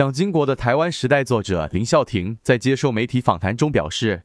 蒋经国的台湾时代，作者林孝亭在接受媒体访谈中表示，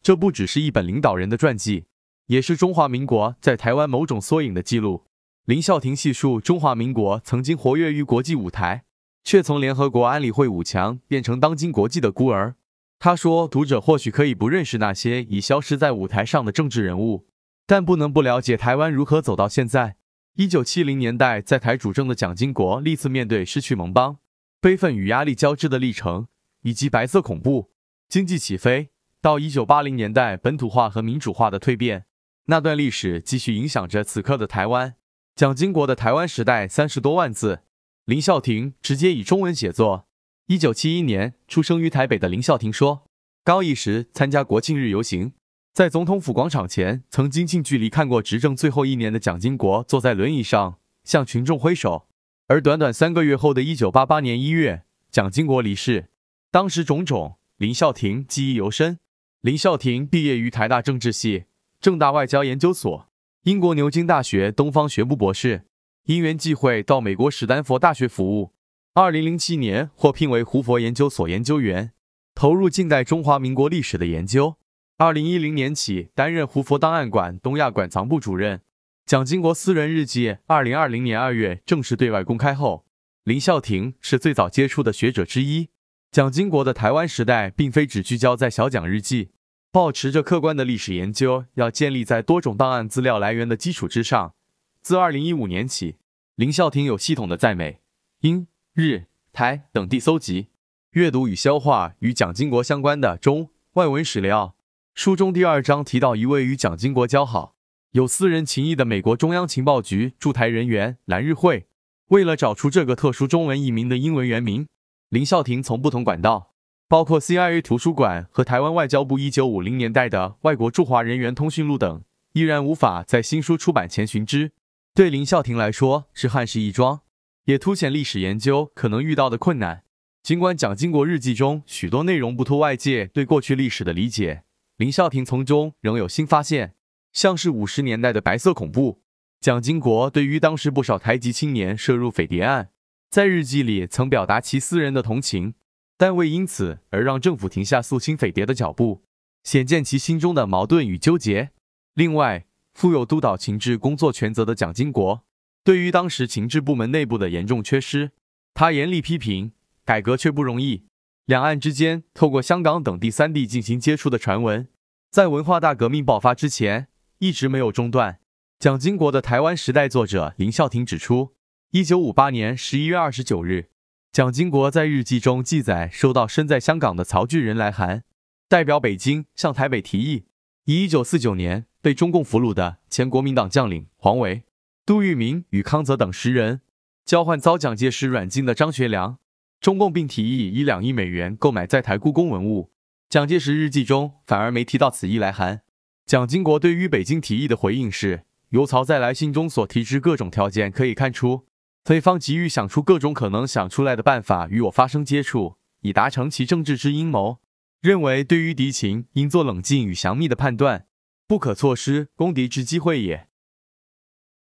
这不只是一本领导人的传记，也是中华民国在台湾某种缩影的记录。林孝亭细数中华民国曾经活跃于国际舞台，却从联合国安理会五强变成当今国际的孤儿。他说，读者或许可以不认识那些已消失在舞台上的政治人物，但不能不了解台湾如何走到现在。一九七零年代在台主政的蒋经国，历次面对失去盟邦。悲愤与压力交织的历程，以及白色恐怖、经济起飞到一九八零年代本土化和民主化的蜕变，那段历史继续影响着此刻的台湾。蒋经国的《台湾时代》三十多万字，林孝亭直接以中文写作。一九七一年出生于台北的林孝亭说，高一时参加国庆日游行，在总统府广场前，曾经近距离看过执政最后一年的蒋经国坐在轮椅上向群众挥手。而短短三个月后的一九八八年一月，蒋经国离世。当时种种，林孝庭记忆犹深。林孝庭毕业于台大政治系、政大外交研究所、英国牛津大学东方学部博士，因缘际会到美国史丹佛大学服务。二零零七年获聘为胡佛研究所研究员，投入近代中华民国历史的研究。二零一零年起担任胡佛档案馆东亚馆藏部主任。蒋经国私人日记二零二零年二月正式对外公开后，林孝庭是最早接触的学者之一。蒋经国的台湾时代并非只聚焦在小蒋日记，保持着客观的历史研究要建立在多种档案资料来源的基础之上。自二零一五年起，林孝庭有系统的在美、英、日、台等地搜集、阅读与消化与蒋经国相关的中外文史料。书中第二章提到一位与蒋经国交好。有私人情谊的美国中央情报局驻台人员蓝日会，为了找出这个特殊中文译名的英文原名，林孝亭从不同管道，包括 CIA 图书馆和台湾外交部1950年代的外国驻华人员通讯录等，依然无法在新书出版前寻知。对林孝亭来说是憾事一桩，也凸显历史研究可能遇到的困难。尽管蒋经国日记中许多内容不托外界对过去历史的理解，林孝亭从中仍有新发现。像是五十年代的白色恐怖，蒋经国对于当时不少台籍青年涉入匪谍案，在日记里曾表达其私人的同情，但未因此而让政府停下肃清匪谍的脚步，显见其心中的矛盾与纠结。另外，负有督导情治工作权责的蒋经国，对于当时情治部门内部的严重缺失，他严厉批评，改革却不容易。两岸之间透过香港等第三地进行接触的传闻，在文化大革命爆发之前。一直没有中断。蒋经国的台湾时代作者林孝廷指出，一九五八年十一月二十九日，蒋经国在日记中记载收到身在香港的曹聚仁来函，代表北京向台北提议以一九四九年被中共俘虏的前国民党将领黄维、杜聿明与康泽等十人交换遭蒋介石软禁的张学良。中共并提议以两亿美元购买在台故宫文物。蒋介石日记中反而没提到此一来函。蒋经国对于北京提议的回应是：由曹在来信中所提之各种条件可以看出，对方急于想出各种可能想出来的办法与我发生接触，以达成其政治之阴谋。认为对于敌情应做冷静与详密的判断，不可错失攻敌之机会也。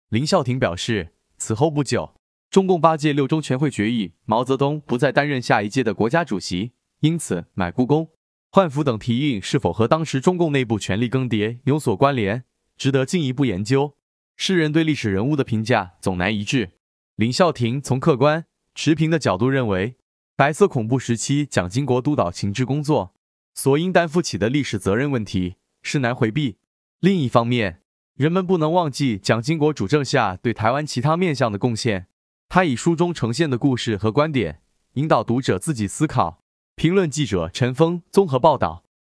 林孝亭表示，此后不久，中共八届六中全会决议毛泽东不再担任下一届的国家主席，因此买故宫。换服等提议是否和当时中共内部权力更迭有所关联，值得进一步研究。世人对历史人物的评价总难一致。林孝亭从客观持平的角度认为，白色恐怖时期蒋经国督导情治工作所应担负起的历史责任问题，是难回避。另一方面，人们不能忘记蒋经国主政下对台湾其他面向的贡献。他以书中呈现的故事和观点，引导读者自己思考。评论记者陈峰综合报道。